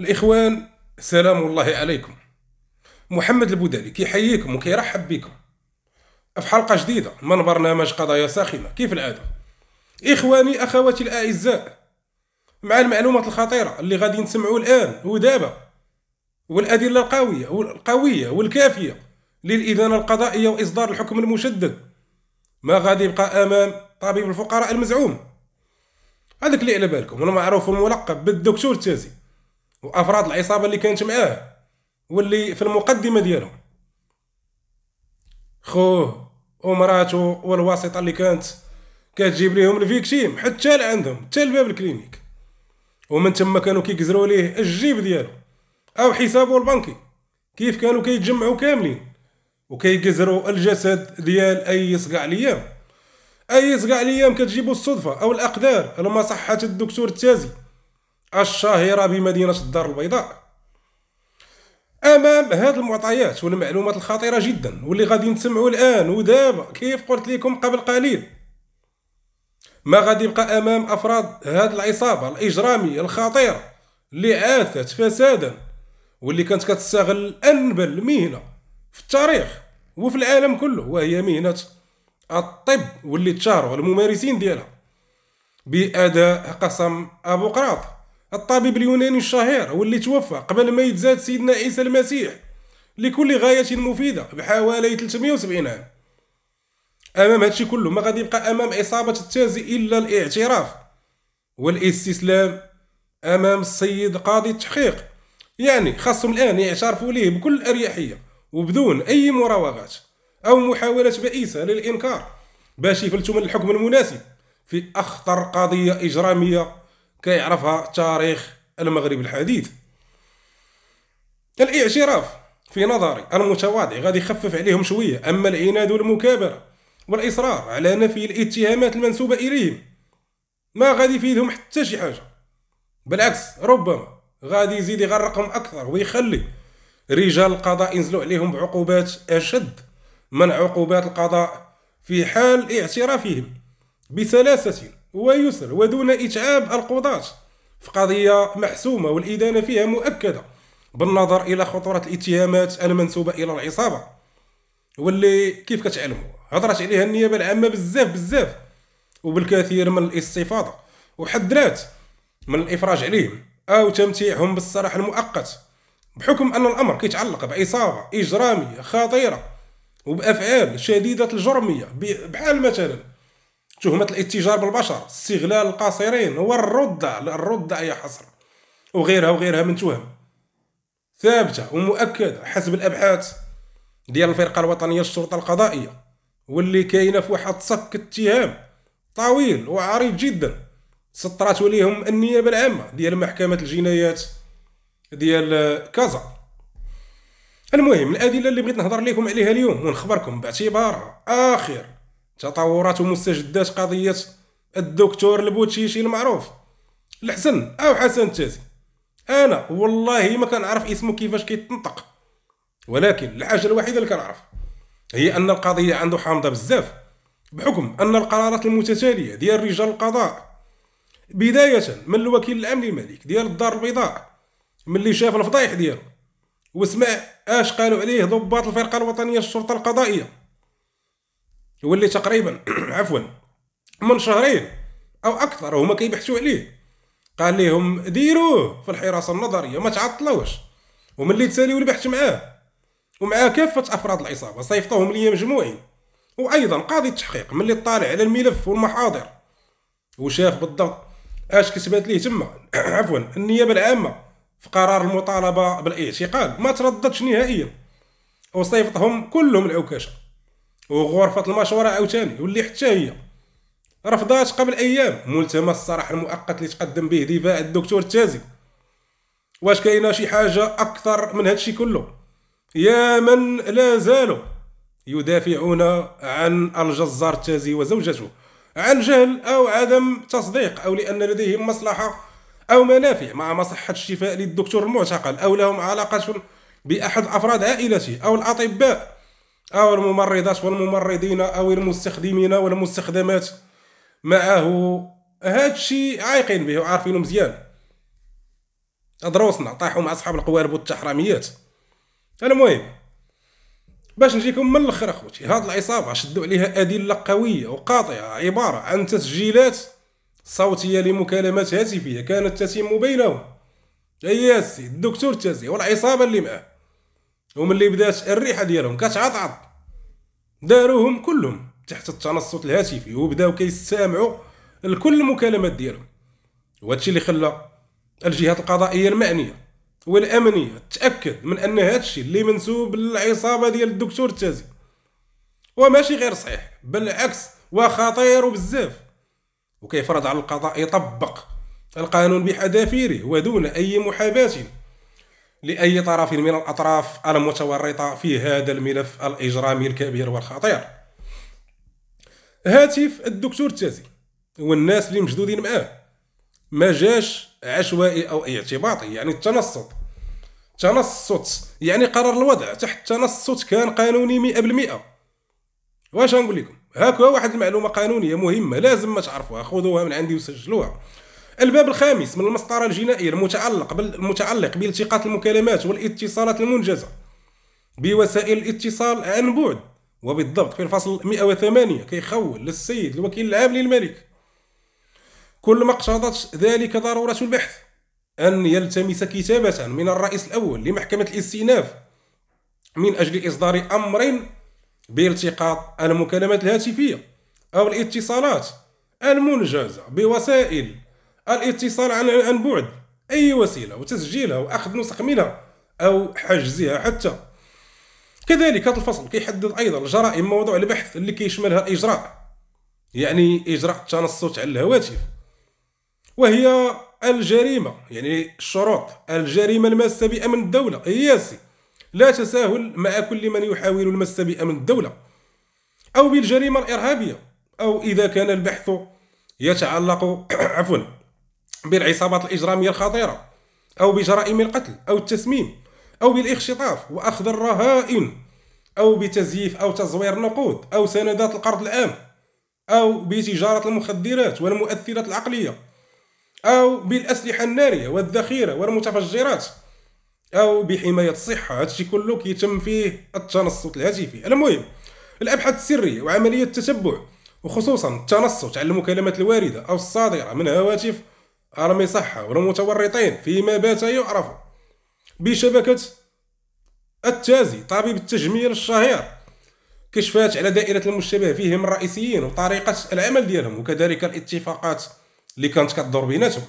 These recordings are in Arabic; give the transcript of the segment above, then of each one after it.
الإخوان سلام الله عليكم محمد البودالي كيحييكم وكيرحب بكم في حلقة جديدة من برنامج قضايا ساخنة كيف العادة إخواني أخواتي الأعزاء مع المعلومات الخطيرة اللي غادي نسمعوا الآن ودابا والأدلة القوية والقوية والكافية للإدانة القضائية وإصدار الحكم المشدد ما غادي يبقى أمام طبيب الفقراء المزعوم هذاك اللي على بالكم المعروف الملقب بالدكتور تازي وافراد العصابه اللي كانت معاه واللي في المقدمه ديالهم خوه ومراته والواسطه اللي كانت كتجيب ليهم الفيكتيم حتى لعندهم حتى لباب الكلينيك ومن تما كانوا كيجزروا ليه الجيب ديالو او حسابه البنكي كيف كانوا كيتجمعوا كاملين وكيجزروا الجسد ديال اي صقع ليام اي صقع ليام كتجيبو الصدفه او الاقدار لما صحه الدكتور التازي الشهيرة بمدينة الدار البيضاء امام هذه المعطيات والمعلومات الخطيره جدا واللي غادي نسمعوا الان ودابا كيف قلت لكم قبل قليل ما غادي يبقى امام افراد هذه العصابه الاجراميه الخطيره اللي عاثت فسادا واللي كانت كتستغل انبل مهنه في التاريخ وفي العالم كله وهي مهنه الطب واللي تشهروا الممارسين ديالها باداء قسم ابو قراط الطبيب اليوناني الشهير هو اللي توفى قبل ما يتزاد سيدنا عيسى المسيح لكل غاية مفيدة بحوالي 370 عام أمام هادشي كله ما غادي يبقى أمام إصابة التازي إلا الاعتراف والاستسلام أمام السيد قاضي التحقيق يعني خاصهم الآن يعترفوا ليه بكل أريحية وبدون أي مراوغات أو محاولة بئيسة للإنكار باش يفلتوا من الحكم المناسب في أخطر قضية إجرامية كيعرفها تاريخ المغرب الحديث الاعتراف في نظري المتواضع غادي يخفف عليهم شويه اما العناد والمكابره والاصرار على نفي الاتهامات المنسوبه اليهم ما غادي يفيدهم حتى شي حاجه بالعكس ربما غادي يزيد يغرقهم اكثر ويخلي رجال القضاء ينزلوا عليهم بعقوبات اشد من عقوبات القضاء في حال اعترافهم بسلاسه ويسر ودون إتعاب القضاة في قضية محسومة والإدانة فيها مؤكدة بالنظر إلى خطورة الاتهامات المنسوبة إلى العصابة واللي كيف كتعلموا هضرت عليها النيابة العامة بزاف بزاف وبالكثير من الاستفاضة وحذرات من الإفراج عليهم أو تمتيعهم بالصراحة المؤقت بحكم أن الأمر كيتعلق بعصابة إجرامية خطيرة وبأفعال شديدة الجرمية بحال مثلا تهمة الاتجار بالبشر استغلال القاصرين هو الرضع الرضع أي حصر وغيرها وغيرها من تهم ثابتة ومؤكدة حسب الأبحاث ديال الفرقة الوطنية الشرطة القضائية واللي كاينة في واحد صك اتهام طويل وعريض جدا سطرات عليهم النيابة العامة ديال محكمة الجنايات ديال كازا المهم الأدلة اللي بغيت نهضر لكم عليها اليوم ونخبركم باعتبارها آخر تطورات ومستجدات قضيه الدكتور البوتشيشي المعروف الحسن او حسن تاتي انا والله ما كنعرف اسمه كيفاش كيتنطق ولكن الحاجه الوحيده اللي كنعرف هي ان القضيه عنده حامضه بزاف بحكم ان القرارات المتتاليه ديال رجال القضاء بدايه من الوكيل العام الملك ديال الدار البيضاء ملي شاف الفضايح ديالو وسمع اش قالوا عليه ضباط الفرقه الوطنيه الشرطه القضائيه ولي تقريبا عفوا من شهرين او اكثر وهما كيبحثوا عليه قال لهم ديروه في الحراسه النظريه ما تعطلوش وملي تساليو البحث معاه ومع كافه افراد العصابه صيفطوهم ليا مجموعين وايضا قاضي التحقيق ملي طالع على الملف والمحاضر وشاف بالضبط اش كتبات ليه تما عفوا النيابه العامه في قرار المطالبه بالاعتقال ما ترددش نهائيا وصيفطهم كلهم العكاشه وغرفه المشوره عاوتاني واللي حتى هي رفضات قبل ايام ملتمس الصراح المؤقت اللي تقدم به دفاع الدكتور التازي واش كاينه شي حاجه اكثر من هادشي كله يا من لا زالوا يدافعون عن الجزار التازي وزوجته عن جهل او عدم تصديق او لان لديهم مصلحه او منافع مع مصحه الشفاء للدكتور المعتقل او لهم علاقه باحد افراد عائلته او الاطباء أو الممرضات والممرضين أو المستخدمين والمستخدمات معه هذا الشيء عايقين به وعارفينه مزيان أدروسنا طاحوا مع أصحاب القوارب والتحراميات المهم باش نجيكم من الاخر اخوتي هاد العصابه شدوا عليها ادله قويه وقاطعه عباره عن تسجيلات صوتيه لمكالمات هاتفيه كانت تتم بينهم اياسي الدكتور تازي والعصابه اللي معاه هما اللي بدات الريحه ديالهم كتعطعط داروهم كلهم تحت التنصت الهاتفي وبداو كيستمعوا لكل المكالمات ديالهم وهادشي اللي خلى الجهات القضائيه المعنيه والامنيه تاكد من ان هادشي اللي منسوب للعصابه ديال الدكتور تازي وماشي غير صحيح بالعكس وخطير بزاف وكيفرض على القضاء يطبق القانون بحذافيره ودون اي محاباه لأي طرف من الأطراف المتورطة في هذا الملف الإجرامي الكبير والخطير هاتف الدكتور تازي والناس اللي مشدودين معاه ما جاش عشوائي أو اعتباطي يعني التنصت تنصت يعني قرار الوضع تحت تنصت كان قانوني مئة بالمئة واش نقول لكم هاكا واحد المعلومة قانونية مهمة لازم ما تعرفوها خذوها من عندي وسجلوها الباب الخامس من المسطرة الجنائية المتعلق بالمتعلق بالتقاط المكالمات والاتصالات المنجزة بوسائل الاتصال عن بعد وبالضبط في الفصل 108 كيخول للسيد الوكيل العام للملك كل ما اقتضت ذلك ضرورة البحث أن يلتمس كتابة من الرئيس الأول لمحكمة الاستئناف من أجل إصدار أمر بالتقاط المكالمات الهاتفية أو الاتصالات المنجزة بوسائل الاتصال عن عن بعد اي وسيله وتسجيلها واخذ نسخ منها او حجزها حتى كذلك هذا الفصل كيحدد ايضا الجرائم موضوع البحث اللي كيشملها الاجراء يعني اجراء التنصت على الهواتف وهي الجريمه يعني الشروط الجريمه الماسه بامن الدوله قياسي لا تساهل مع كل من يحاول المس بامن الدوله او بالجريمه الارهابيه او اذا كان البحث يتعلق عفوا بالعصابات الإجرامية الخطيرة أو بجرائم القتل أو التسميم أو بالاختطاف وأخذ الرهائن أو بتزييف أو تزوير النقود أو سندات القرض العام أو بتجارة المخدرات والمؤثرات العقلية أو بالأسلحة النارية والذخيرة والمتفجرات أو بحماية الصحة هادشي كله كيتم فيه التنصت الهاتفي المهم الأبحاث السرية وعملية التتبع وخصوصا التنصت على المكالمات الواردة أو الصادرة من هواتف ارمي صحة راهم متورطين فيما بات يعرف بشبكة التازي طبيب التجميل الشهير كشفات على دائرة المشتبه فيهم الرئيسيين وطريقة العمل ديالهم وكذلك الاتفاقات اللي كانت كتدور بيناتهم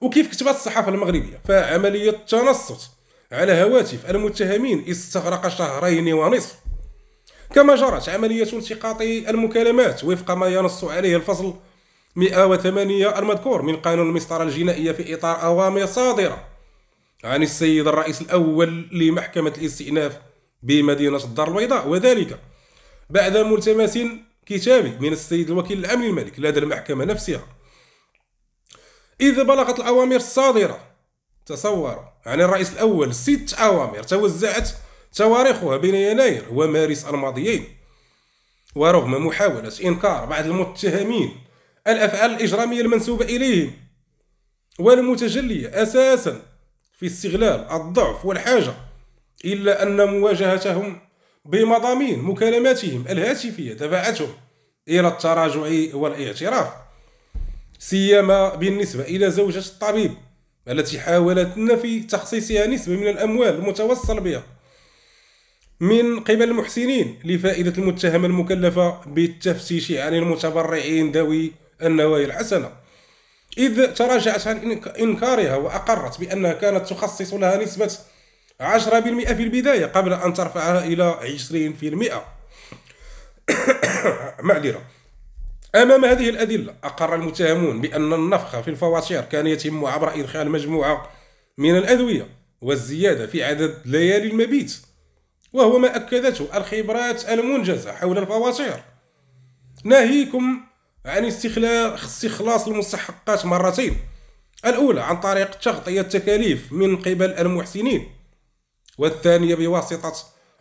وكيف كتبت الصحافة المغربية فعملية التنصت على هواتف المتهمين استغرق شهرين ونصف كما جرت عملية التقاط المكالمات وفق ما ينص عليه الفصل 108 المذكور من قانون المسطرة الجنائية في إطار أوامر صادرة عن السيد الرئيس الأول لمحكمة الاستئناف بمدينة الدار البيضاء وذلك بعد ملتمس كتابي من السيد الوكيل العام للملك لدى المحكمة نفسها إذ بلغت الأوامر الصادرة تصور عن الرئيس الأول ست أوامر توزعت تواريخها بين يناير ومارس الماضيين ورغم محاولة إنكار بعض المتهمين الأفعال الإجرامية المنسوبة إليهم والمتجلية أساسا في استغلال الضعف والحاجة إلا أن مواجهتهم بمضامين مكالماتهم الهاتفية دفعتهم إلى التراجع والاعتراف سيما بالنسبة إلى زوجة الطبيب التي حاولت نفي تخصيصها نسبة من الأموال المتوصل بها من قبل المحسنين لفائدة المتهمة المكلفة بالتفتيش عن المتبرعين ذوي النوايا الحسنة إذ تراجعت عن إنكارها وأقرت بأنها كانت تخصص لها نسبة 10% في البداية قبل أن ترفعها إلى 20% معذرة أمام هذه الأدلة أقر المتهمون بأن النفخ في الفواتير كان يتم عبر إدخال مجموعة من الأدوية والزيادة في عدد ليالي المبيت وهو ما أكدته الخبرات المنجزة حول الفواتير ناهيكم عن يعني استخلاص المستحقات مرتين الأولى عن طريق تغطية التكاليف من قبل المحسنين والثانية بواسطة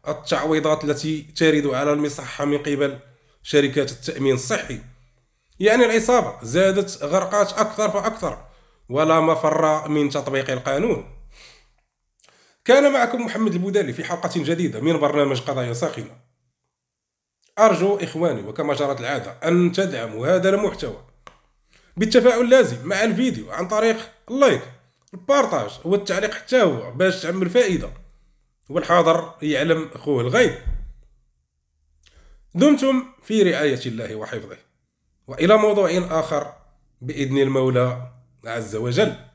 التعويضات التي ترد على المصحة من قبل شركات التأمين الصحي يعني العصابة زادت غرقات أكثر فأكثر ولا مفر من تطبيق القانون كان معكم محمد البودالي في حلقة جديدة من برنامج قضايا ساخنة أرجو إخواني وكما جرت العادة أن تدعموا هذا المحتوى بالتفاعل اللازم مع الفيديو عن طريق اللايك البارتاج والتعليق حتى هو باش تعمل فائدة والحاضر يعلم أخوه الغيب دمتم في رعاية الله وحفظه وإلى موضوع آخر بإذن المولى عز وجل